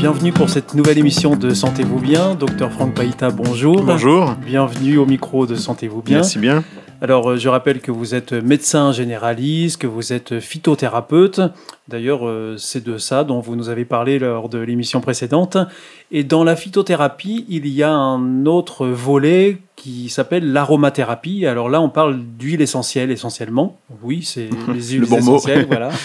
bienvenue pour cette nouvelle émission de Sentez-vous bien. Docteur Franck Païta, bonjour. Bonjour. Bienvenue au micro de Sentez-vous bien. Merci bien. Alors, euh, je rappelle que vous êtes médecin généraliste, que vous êtes phytothérapeute. D'ailleurs, euh, c'est de ça dont vous nous avez parlé lors de l'émission précédente. Et dans la phytothérapie, il y a un autre volet qui s'appelle l'aromathérapie. Alors là, on parle d'huile essentielle essentiellement. Oui, c'est les huiles essentielles, voilà.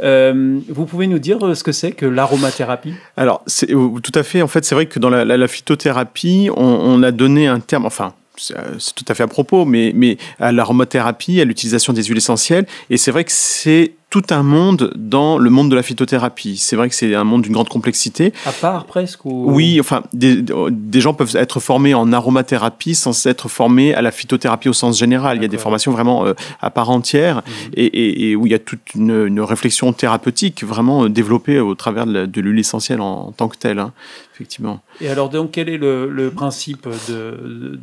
Euh, vous pouvez nous dire ce que c'est que l'aromathérapie Alors, tout à fait. En fait, c'est vrai que dans la, phytothérapie, on a donné un terme, enfin, euh, c'est tout à fait à propos, mais, mais à euh, l'aromathérapie, à l'utilisation des huiles essentielles. Et c'est vrai que c'est tout un monde dans le monde de la phytothérapie. C'est vrai que c'est un monde d'une grande complexité. À part presque Oui, enfin, des, gens peuvent être formés en aromathérapie sans être formés à la phytothérapie au sens général. Il y a des formations vraiment euh, à part entière mhm. et, où il y a toute une, réflexion thérapeutique vraiment développée au travers de l'huile essentielle en, tant que telle, hein, effectivement. Et alors, donc, quel est le, principe de,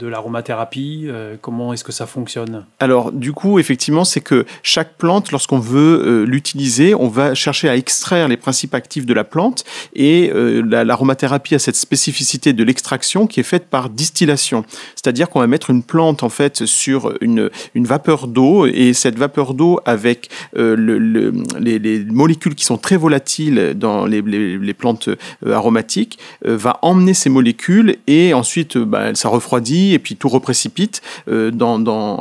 de l'aromathérapie euh, Comment est-ce que ça fonctionne Alors, du coup, effectivement, c'est que chaque plante, lorsqu'on veut euh, l'utiliser, on va chercher à extraire les principes actifs de la plante. Et euh, l'aromathérapie a cette spécificité de l'extraction qui est faite par distillation. C'est-à-dire qu'on va mettre une plante, en fait, sur une, vapeur d'eau. Et cette vapeur d'eau, avec les, molécules qui sont très volatiles dans les, plantes aromatiques, va emmener ces molécules et ensuite, bah, ça refroidit et puis tout reprécipite euh,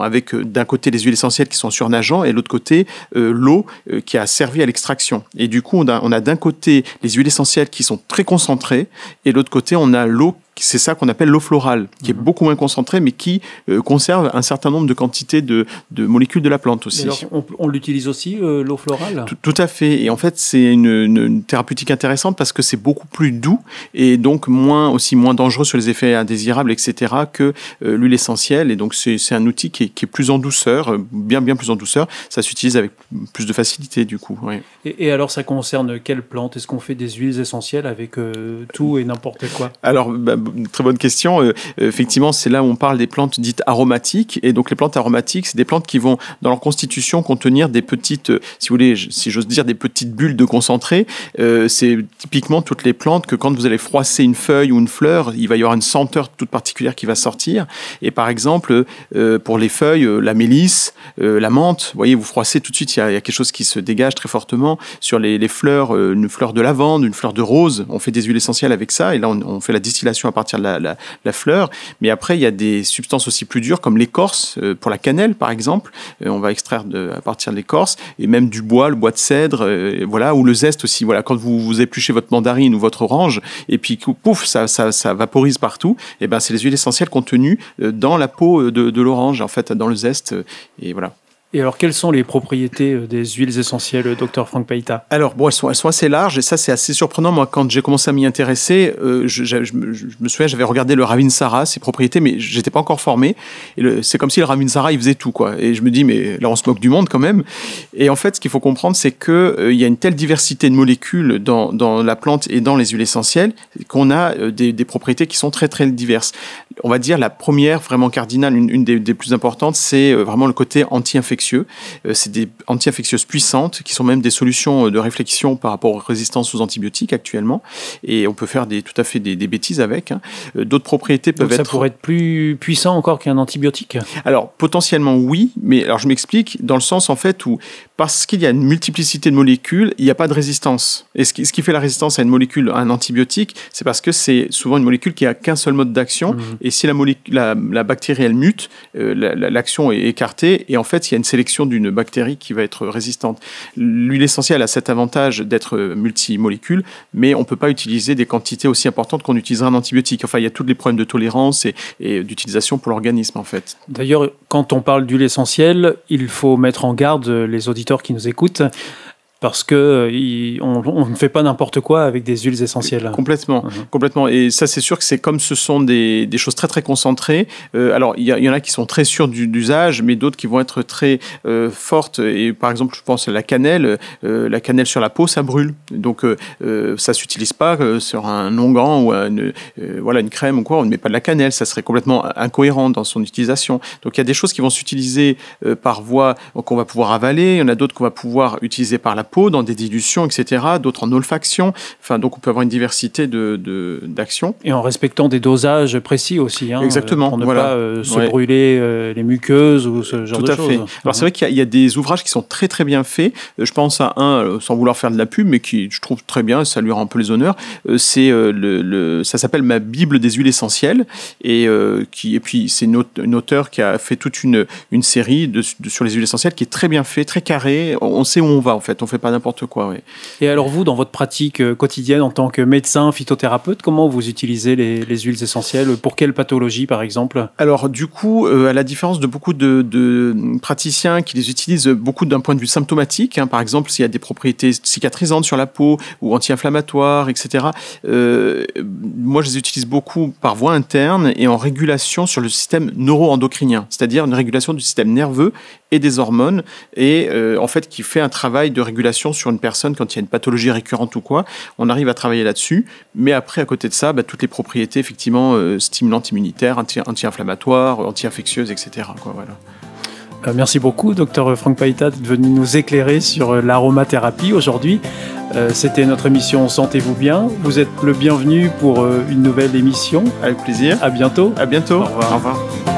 avec euh, d'un côté les huiles essentielles qui sont surnageants et de l'autre côté euh, l'eau qui a servi à l'extraction. Et du coup, on a, on a d'un côté les huiles essentielles qui sont très concentrées et de l'autre côté, on a l'eau c'est ça qu'on appelle l'eau florale, qui est mhm. beaucoup moins concentrée, mais qui euh, conserve un certain nombre de quantités de, molécules de la plante aussi. on, l'utilise aussi, euh, l'eau florale tout, à fait. Et en fait, c'est une, thérapeutique intéressante parce que c'est beaucoup plus doux et donc moins, aussi moins dangereux sur les effets indésirables, etc., que euh, l'huile essentielle. Et donc, c'est un outil qui est, plus en douceur, bien, bien plus en douceur. Ça s'utilise avec plus de facilité, du coup. Et, alors, ça concerne quelles plantes Est-ce qu'on fait des huiles essentielles avec tout et n'importe quoi Alors, bah, très bonne question. Euh, effectivement, c'est là où on parle des plantes dites aromatiques. Et donc, les plantes aromatiques, c'est des plantes qui vont, dans leur constitution, contenir des petites, euh, si vous voulez, si j'ose dire, des petites bulles de concentré. Euh, c'est typiquement toutes les plantes que quand vous allez froisser une feuille ou une fleur, il va y avoir une senteur toute particulière qui va sortir. Et par exemple, pour les feuilles, la mélisse, la menthe, vous voyez, vous froissez tout de suite, il y, a, quelque chose qui se dégage très fortement. Sur les, fleurs, une fleur de lavande, une fleur de rose, on fait des huiles essentielles avec ça. Et là, on, on fait la distillation à partir de la, fleur. Mais après, il y a des substances aussi plus dures comme l'écorce, euh, pour la cannelle par exemple. Euh, on va extraire de, à partir de l'écorce et même du bois, le bois de cèdre, euh, voilà, ou le zeste aussi. Voilà, quand vous, vous épluchez votre mandarine ou votre orange et puis pouf, ça, vaporise partout, et ben c'est les huiles essentielles contenues dans la peau de, de l'orange, en fait, dans le zeste. Et voilà. Et alors, quelles sont les propriétés euh, des huiles essentielles, euh, docteur Franck Paita Alors, bon, elles sont, elles sont, assez larges et ça, c'est assez surprenant. Moi, quand j'ai commencé à m'y intéresser, euh, je, me souviens, j'avais regardé le Ravinsara, ses propriétés, mais j'étais pas encore formé. Et c'est comme si le Ravinsara, il faisait tout, quoi. Et je me dis, mais là, on se moque du monde quand même. Et en fait, ce qu'il faut comprendre, c'est qu'il il y a une telle diversité de molécules dans, dans, la plante et dans les huiles essentielles qu'on a des, des, propriétés qui sont très, très diverses. On va dire la première, vraiment cardinale, une, une des, plus importantes, c'est vraiment le côté anti-infectieux euh, c'est des anti-infectieuses puissantes qui sont même des solutions euh, de réflexion par rapport aux résistances aux antibiotiques actuellement. Et on peut faire des, tout à fait des, bêtises avec. Hein. Euh, d'autres propriétés peuvent être. Ça pourrait être plus puissant encore qu'un antibiotique Alors potentiellement oui, mais alors je m'explique dans le sens en fait où parce qu'il y a une multiplicité de molécules, il n'y a pas de résistance. Et ce qui, fait la résistance à une molécule, à un antibiotique, c'est parce que c'est souvent une molécule qui a qu'un seul mode d'action. Mhm. Et si la, la, la, bactérie elle mute, euh, l'action est écartée. Et en fait, il y a une sélection d'une bactérie qui va être résistante. L'huile essentielle a cet avantage d'être multimolécule, mais on ne peut pas utiliser des quantités aussi importantes qu'on utilisera un antibiotique. Enfin, il y a tous les problèmes de tolérance et, et d'utilisation pour l'organisme, en fait. D'ailleurs, quand on parle d'huile essentielle, il faut mettre en garde les auditeurs qui nous écoutent parce que euh, on, ne fait pas n'importe quoi avec des huiles essentielles. Complètement, mhm. complètement. Et ça, c'est sûr que c'est comme ce sont des, choses très très concentrées. Euh, alors, il y, en a qui sont très sûrs d'usage, mais d'autres qui vont être très euh, fortes. Et par exemple, je pense à la cannelle. la cannelle sur la peau, ça brûle. Donc, ça s'utilise pas sur un onguent ou une, voilà une crème ou quoi. On ne met pas de la cannelle. Ça serait complètement incohérent dans son utilisation. Donc, il y a des choses qui vont s'utiliser par voie qu'on va pouvoir avaler. Il y en a d'autres qu'on va pouvoir utiliser par la peau, dans des dilutions, etc., d'autres en olfaction. Enfin, donc on peut avoir une diversité d'actions. De, Et en respectant des dosages précis aussi. Hein, Exactement. Pour ne pas euh, se brûler euh, les muqueuses ou ce genre de choses. Tout à fait. Alors c'est hein. vrai qu'il y, a des ouvrages qui sont très très bien faits. Euh, je pense à un, sans vouloir faire de la pub, mais qui je trouve très bien, ça lui rend un peu les honneurs. C'est le, ça s'appelle Ma Bible des huiles essentielles. Et, qui, et puis c'est une, auteur qui a fait toute une, une série sur les huiles essentielles qui est très bien fait, très carré. On, sait où on va en fait. On fait pas n'importe quoi. Oui. Et alors vous, dans votre pratique euh, quotidienne en tant que médecin, phytothérapeute, comment vous utilisez les, huiles essentielles Pour quelle pathologie, par exemple Alors du coup, euh, à la différence de beaucoup de, praticiens qui les utilisent beaucoup d'un point de vue symptomatique, hein, par exemple s'il y a des propriétés cicatrisantes sur la peau ou anti-inflammatoires, etc. Euh, moi, je les utilise beaucoup par voie interne et en régulation sur le système neuro-endocrinien, c'est-à-dire une régulation du système nerveux et des hormones et euh, en fait qui fait un travail de régulation sur une personne quand il y a une pathologie récurrente ou quoi. On arrive à travailler là-dessus, mais après à côté de ça, bah, toutes les propriétés effectivement euh, stimulantes immunitaires, anti-inflammatoires, anti-infectieuses, etc. voilà. Euh, merci beaucoup, docteur Franck Païta, d'être venu nous éclairer sur l'aromathérapie aujourd'hui. C'était notre émission Sentez-vous bien. Vous êtes le bienvenu pour une nouvelle émission. Avec plaisir. À bientôt. À bientôt. Au revoir. Au revoir.